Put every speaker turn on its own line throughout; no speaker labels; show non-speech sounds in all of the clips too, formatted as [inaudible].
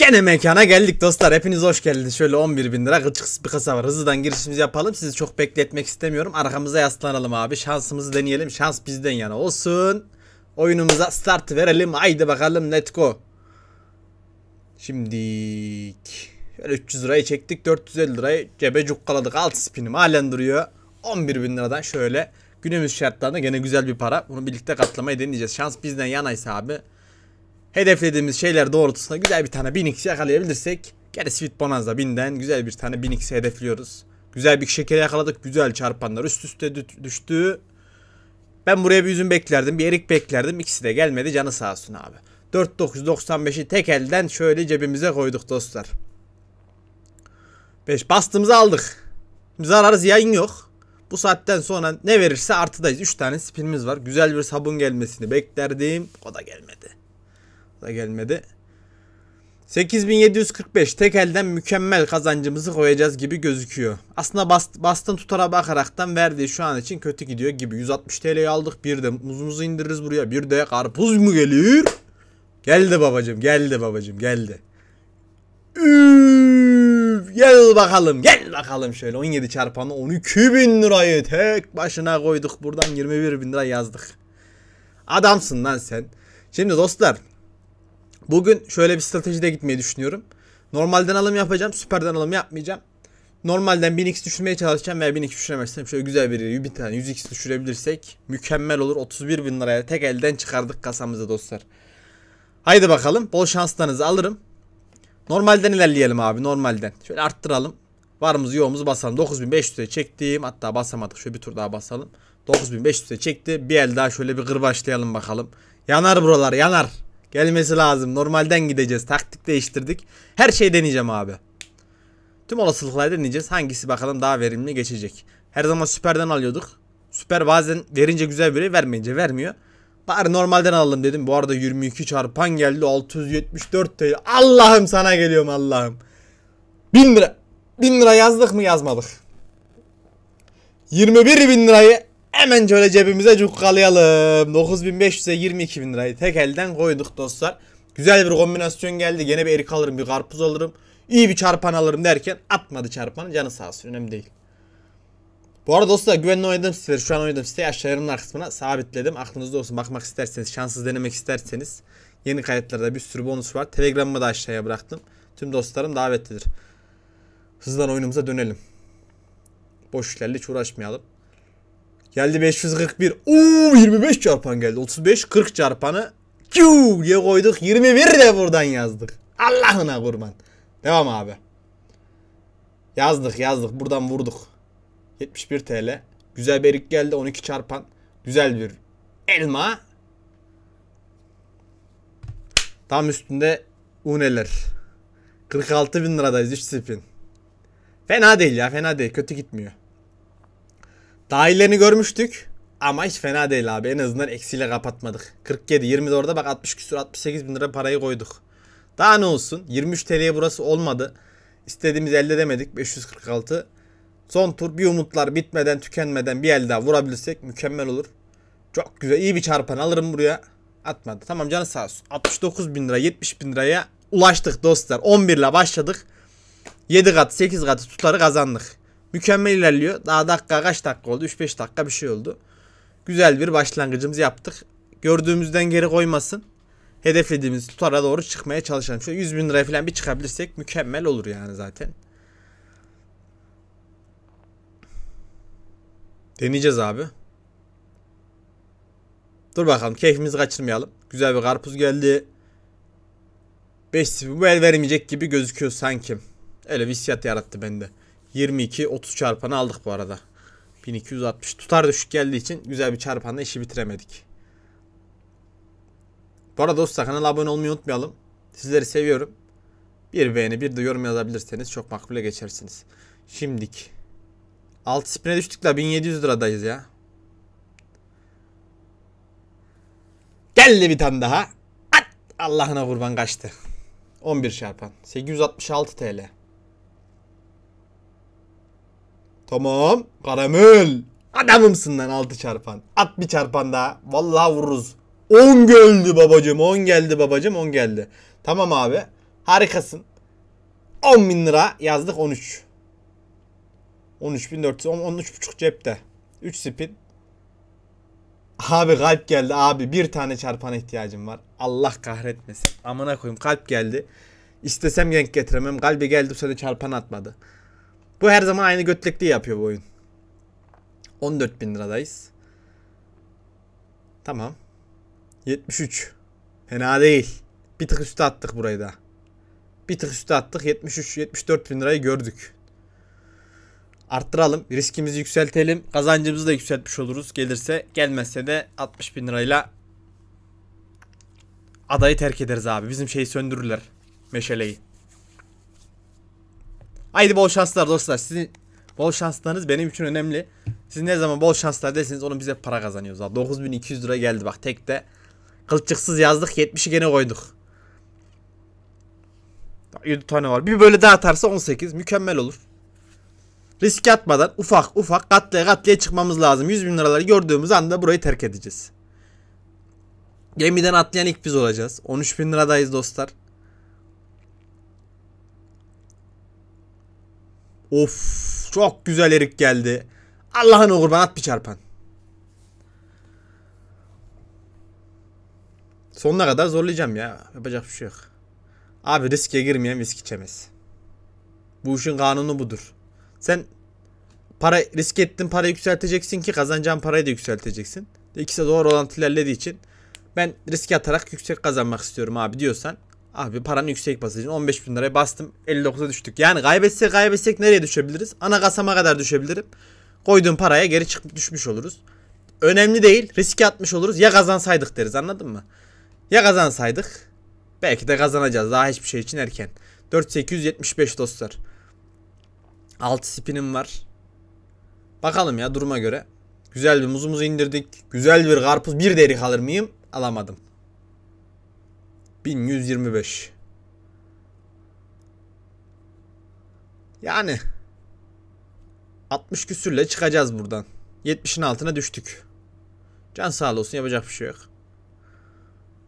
Gene mekana geldik dostlar. Hepiniz hoş geldiniz. Şöyle 11 bin lira gıcık bir kasa var. Hızlıdan girişimizi yapalım. Sizi çok bekletmek istemiyorum. Arkamıza yaslanalım abi. Şansımızı deneyelim. Şans bizden yana olsun. Oyunumuza start verelim. Haydi bakalım let go. Şimdi şöyle 300 lirayı çektik. 450 lirayı cebe cukkaladık. Alt spinim halen duruyor. 11 bin liradan şöyle günümüz şartlarında gene güzel bir para. Bunu birlikte katlamayı deneyeceğiz. Şans bizden yanaysa abi hedeflediğimiz şeyler doğrultusunda güzel bir tane 1000x yakalayabilirsek gene Sweet Bonanza 1000'den güzel bir tane 1000x hedefliyoruz. Güzel bir şeker yakaladık. Güzel çarpanlar üst üste düştü. Ben buraya bir üzüm beklerdim. Bir erik beklerdim. İkisi de gelmedi. Canı sağ olsun abi. 4995'i tek elden şöyle cebimize koyduk dostlar. 5 bastığımızı aldık. Zararız yayın yok. Bu saatten sonra ne verirse artıdayız. 3 tane spinimiz var. Güzel bir sabun gelmesini beklerdim. O da gelmedi da gelmedi. 8745 tek elden mükemmel kazancımızı koyacağız gibi gözüküyor. Aslında bast, bastın tutara bakaraktan verdiği şu an için kötü gidiyor gibi. 160 TL'yi aldık bir de muzumuzu indiririz buraya bir de karpuz mu geliyor? Geldi babacım geldi babacım geldi. Üf, gel bakalım gel bakalım şöyle 17 çarpanı 12 bin lirayı tek başına koyduk buradan 21 bin lira yazdık. Adamsın lan sen. Şimdi dostlar Bugün şöyle bir stratejide gitmeyi düşünüyorum. Normalden alım yapacağım. Süperden alım yapmayacağım. Normalden 1000x düşürmeye çalışacağım veya 1000x düşüremezsem şöyle güzel bir bir tane 100x düşürebilirsek mükemmel olur. 31 bin liraya tek elden çıkardık kasamızı dostlar. Haydi bakalım bol şanslarınızı alırım. Normalden ilerleyelim abi normalden. Şöyle arttıralım. Varımızı yoğumuzu basalım. 9500'e çektim. Hatta basamadık. Şöyle bir tur daha basalım. 9500'e çekti. Bir el daha şöyle bir kırbaçlayalım bakalım. Yanar buralar yanar. Gelmesi lazım. Normalden gideceğiz. Taktik değiştirdik. Her şeyi deneyeceğim abi. Tüm olasılıkları deneyeceğiz. Hangisi bakalım daha verimli geçecek. Her zaman süperden alıyorduk. Süper bazen verince güzel veriyor. Vermeyince vermiyor. Bari normalden alalım dedim. Bu arada 22 çarpan geldi. 674 TL. Allah'ım sana geliyorum Allah'ım. 1000 lira. 1000 lira yazdık mı yazmadık. 21 bin lirayı Hemen şöyle cebimize cukkalayalım. 9500'e 22.000 lirayı tek elden koyduk dostlar. Güzel bir kombinasyon geldi. Gene bir erik alırım, bir karpuz alırım. İyi bir çarpan alırım derken atmadı çarpanı. Canı sağ olsun. Önemli değil. Bu arada dostlar güvenli oynadığım siteleri şu an oynadığım siteyi aşağı yorumlar kısmına sabitledim. Aklınızda olsun bakmak isterseniz, şanssız denemek isterseniz. Yeni kayıtlarda bir sürü bonus var. Telegram'ımı da aşağıya bıraktım. Tüm dostlarım davetlidir. Hızlan oyunumuza dönelim. Boş işlerle hiç uğraşmayalım. Geldi 541. Uuu 25 çarpan geldi. 35 40 çarpanı. Kiu diye koyduk. 21 de buradan yazdık. Allah'ına kurban. Devam abi. Yazdık yazdık. Buradan vurduk. 71 TL. Güzel bir erik geldi. 12 çarpan. Güzel bir elma. Tam üstünde uneler. 46 bin liradayız 3 spin. Fena değil ya fena değil. Kötü gitmiyor. Dahillerini görmüştük. Ama hiç fena değil abi. En azından eksiyle kapatmadık. 47, 20 orada bak 60 küsur 68 bin lira parayı koyduk. Daha ne olsun. 23 TL'ye burası olmadı. İstediğimiz elde edemedik. 546. Son tur bir umutlar bitmeden tükenmeden bir el daha vurabilirsek mükemmel olur. Çok güzel. iyi bir çarpan alırım buraya. Atmadı. Tamam canı sağ olsun. 69 bin lira 70 bin liraya ulaştık dostlar. 11 ile başladık. 7 kat 8 katı tutarı kazandık. Mükemmel ilerliyor. Daha dakika kaç dakika oldu? 3-5 dakika bir şey oldu. Güzel bir başlangıcımız yaptık. Gördüğümüzden geri koymasın. Hedeflediğimiz tutara doğru çıkmaya çalışalım. Şöyle 100 bin liraya falan bir çıkabilirsek mükemmel olur yani zaten. Deneyeceğiz abi. Dur bakalım keyfimizi kaçırmayalım. Güzel bir karpuz geldi. 5 bu el vermeyecek gibi gözüküyor sanki. Öyle bir yarattı bende. 22 30 çarpanı aldık bu arada. 1260 tutar düşük geldiği için güzel bir çarpanla işi bitiremedik. Bu arada dostlar kanala abone olmayı unutmayalım. Sizleri seviyorum. Bir beğeni bir de yorum yazabilirseniz çok makbule geçersiniz. Şimdik. 6 spine düştük de 1700 liradayız ya. Geldi bir tane daha. At! Allah'ına kurban kaçtı. 11 çarpan. 866 TL. Tamam. Karamel. Adamımsın lan altı çarpan. At bir çarpan daha. Vallahi vururuz. 10 geldi babacım. 10 geldi babacım. 10 geldi. Tamam abi. Harikasın. 10 bin lira yazdık 13. 13.400 13.5 cepte. 3 spin. Abi kalp geldi abi. Bir tane çarpan ihtiyacım var. Allah kahretmesin. Amına koyayım kalp geldi. İstesem genk getiremem. Kalbi geldi bu sefer çarpan atmadı. Bu her zaman aynı götlekliği yapıyor bu oyun. 14 bin liradayız. Tamam. 73. Fena değil. Bir tık üstü attık burayı da. Bir tık üstü attık. 73-74 bin lirayı gördük. Arttıralım. Riskimizi yükseltelim. Kazancımızı da yükseltmiş oluruz. Gelirse gelmezse de 60 bin lirayla adayı terk ederiz abi. Bizim şeyi söndürürler. Meşaleyi. Haydi bol şanslar dostlar. Sizin bol şanslarınız benim için önemli. Siz ne zaman bol şanslar deseniz onun bize para kazanıyoruz. 9200 lira geldi bak tek de. Kılçıksız yazdık 70'i gene koyduk. 7 tane var. Bir böyle daha atarsa 18 mükemmel olur. Risk atmadan ufak ufak katlaya katlaya çıkmamız lazım. 100 bin liraları gördüğümüz anda burayı terk edeceğiz. Gemiden atlayan ilk biz olacağız. 13 bin liradayız dostlar. Of çok güzel erik geldi. Allah'ın uğur bana at bir çarpan. Sonuna kadar zorlayacağım ya. Yapacak bir şey yok. Abi riske girmeyen risk içemez. Bu işin kanunu budur. Sen para risk ettin para yükselteceksin ki kazanacağın parayı da yükselteceksin. İkisi doğru orantıyla ilerlediği için ben riske atarak yüksek kazanmak istiyorum abi diyorsan Abi paranın yüksek basıcın 15 bin liraya bastım 59'a düştük. Yani kaybetsek kaybetsek nereye düşebiliriz? Ana kasama kadar düşebilirim. Koyduğum paraya geri çıkıp düşmüş oluruz. Önemli değil riske atmış oluruz ya kazansaydık deriz anladın mı? Ya kazansaydık belki de kazanacağız daha hiçbir şey için erken. 4875 dostlar. 6 spinim var. Bakalım ya duruma göre. Güzel bir muzumuzu indirdik. Güzel bir karpuz bir deri kalır mıyım? Alamadım. 1125. Yani 60 küsürle çıkacağız buradan. 70'in altına düştük. Can sağ olsun yapacak bir şey yok.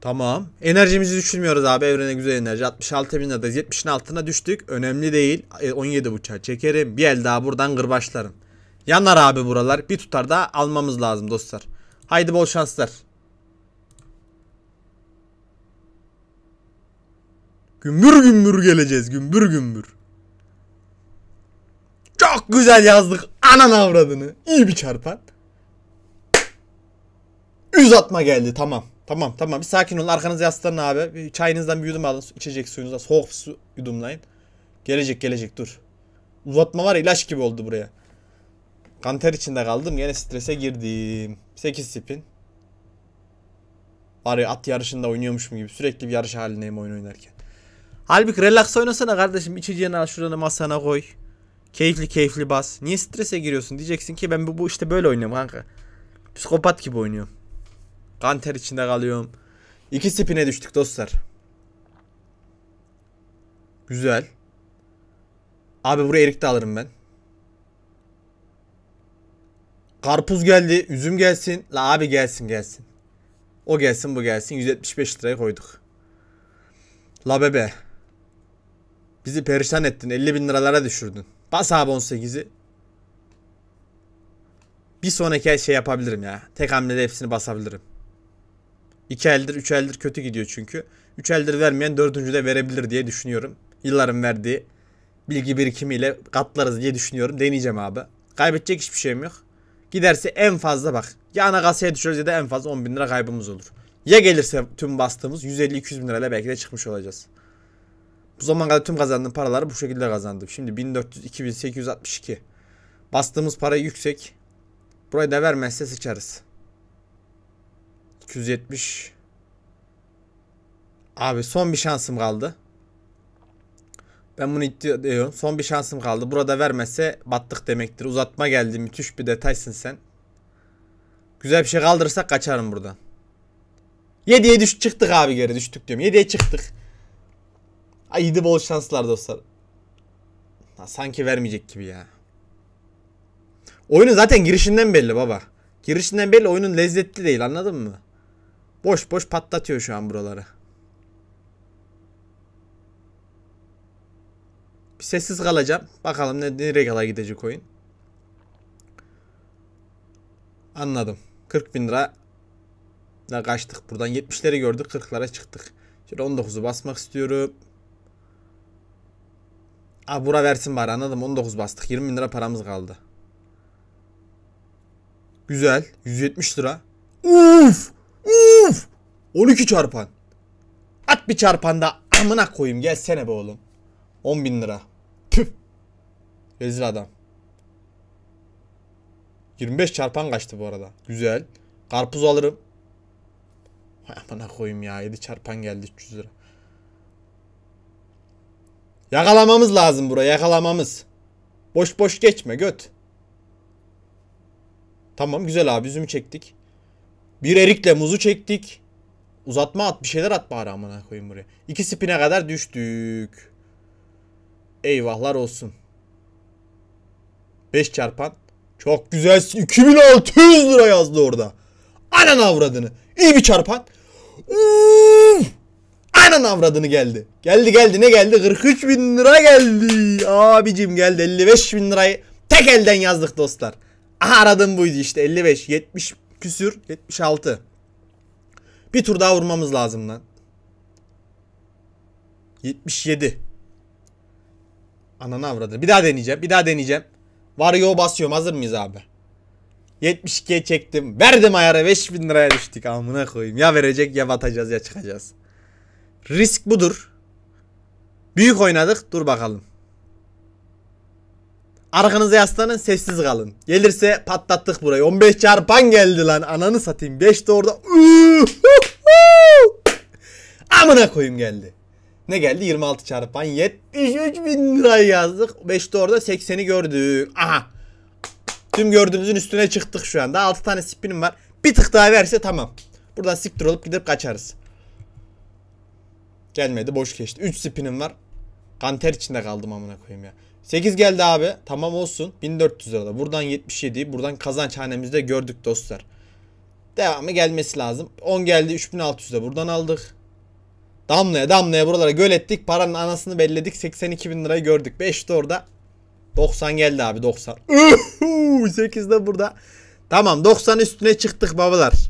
Tamam. Enerjimizi düşürmüyoruz abi. Evrene güzel enerji. 66 bin adayız. 70'in altına düştük. Önemli değil. 17 e, bıçağı çekerim. Bir el daha buradan gırbaçlarım. Yanlar abi buralar. Bir tutar da almamız lazım dostlar. Haydi bol şanslar. Gümbür gümbür geleceğiz. Gümbür gümbür. Çok güzel yazdık. Anan avradını. İyi bir çarpan. Uzatma geldi. Tamam. Tamam tamam. Bir sakin olun. arkanız yaslanın abi. Bir çayınızdan bir yudum alın. içecek suyunuzdan. Soğuk su yudumlayın. Gelecek gelecek dur. Uzatma var ilaç gibi oldu buraya. Kanter içinde kaldım. Yine strese girdim. 8 spin. Bari at yarışında oynuyormuşum gibi. Sürekli bir yarış halindeyim oyun oynarken. Halbuki relax oynasana kardeşim. İçeceğini al şurada masana koy. Keyifli keyifli bas. Niye strese giriyorsun? Diyeceksin ki ben bu, bu işte böyle oynuyorum kanka. Psikopat gibi oynuyorum. Kanter içinde kalıyorum. İki spine düştük dostlar. Güzel. Abi buraya erik de alırım ben. Karpuz geldi. Üzüm gelsin. La abi gelsin gelsin. O gelsin bu gelsin. 175 liraya koyduk. La bebe. Bizi perişan ettin. 50 bin liralara düşürdün. Bas abi 18'i. Bir sonraki şey yapabilirim ya. Tek hamlede hepsini basabilirim. 2 eldir 3 eldir kötü gidiyor çünkü. 3 eldir vermeyen 4. de verebilir diye düşünüyorum. Yılların verdiği bilgi birikimiyle katlarız diye düşünüyorum. Deneyeceğim abi. Kaybedecek hiçbir şeyim yok. Giderse en fazla bak. Ya ana kasaya düşüyoruz ya da en fazla 10 bin lira kaybımız olur. Ya gelirse tüm bastığımız 150-200 bin lirayla belki de çıkmış olacağız. Bu zaman kadar tüm kazandığım paraları bu şekilde kazandım. Şimdi 1400, 2862. Bastığımız para yüksek. Burayı da vermezse sıçarız. 270. Abi son bir şansım kaldı. Ben bunu iddia ediyorum. Son bir şansım kaldı. Burada vermezse battık demektir. Uzatma geldi. Müthiş bir detaysın sen. Güzel bir şey kaldırırsak kaçarım buradan. 7'ye düş çıktık abi geri düştük diyorum. 7'ye çıktık. Ay Haydi bol şanslar dostlar. Ha, sanki vermeyecek gibi ya. Oyunun zaten girişinden belli baba. Girişinden belli oyunun lezzetli değil anladın mı? Boş boş patlatıyor şu an buraları. Bir sessiz kalacağım. Bakalım ne, nereye kadar gidecek oyun. Anladım. 40 bin lira da kaçtık. Buradan 70'leri gördük. 40'lara çıktık. Şimdi 19'u basmak istiyorum. A bura versin bari anladım 19 bastık 20 bin lira paramız kaldı. Güzel 170 lira. Uf! Uf! 12 çarpan. At bir çarpan da amına koyayım gelsene be oğlum. 10 bin lira. Püf. Rezil adam. 25 çarpan kaçtı bu arada. Güzel. Karpuz alırım. Amına koyayım ya 7 çarpan geldi 300 lira. Yakalamamız lazım buraya yakalamamız. Boş boş geçme göt. Tamam güzel abi üzümü çektik. Bir erikle muzu çektik. Uzatma at bir şeyler at bari amına koyayım buraya. İki spine kadar düştük. Eyvahlar olsun. 5 çarpan. Çok güzel 2600 lira yazdı orada. Anan avradını. İyi bir çarpan. Uf! Aynen avradını geldi. Geldi geldi ne geldi? 43 bin lira geldi. Abicim geldi 55 bin lirayı tek elden yazdık dostlar. Aha aradığım buydu işte 55, 70 küsür, 76. Bir tur daha vurmamız lazım lan. 77. Ananı avradı. Bir daha deneyeceğim. Bir daha deneyeceğim. Vario basıyorum. Hazır mıyız abi? 72'ye çektim. Verdim ayara 5000 liraya düştük. Amına koyayım. Ya verecek ya batacağız ya çıkacağız. Risk budur. Büyük oynadık. Dur bakalım. Arkanıza yaslanın sessiz kalın. Gelirse patlattık burayı. 15 çarpan geldi lan. Ananı satayım. 5 de orada. [laughs] Amına koyayım geldi. Ne geldi? 26 çarpan 73 bin lira yazdık. 5 de orada 80'i gördük. Aha. Tüm gördüğümüzün üstüne çıktık şu anda. 6 tane spinim var. Bir tık daha verse tamam. Buradan siktir olup gidip kaçarız. Gelmedi boş geçti. 3 spinim var. Kanter içinde kaldım amına koyayım ya. 8 geldi abi. Tamam olsun. 1400 lirada. Buradan 77. Buradan kazanç hanemizde gördük dostlar. Devamı gelmesi lazım. 10 geldi 3600'de buradan aldık. Damlaya damlaya buralara göl ettik. Paranın anasını belledik. 82 bin lirayı gördük. 5 de orada. 90 geldi abi 90. 8 de burada. Tamam 90 üstüne çıktık babalar.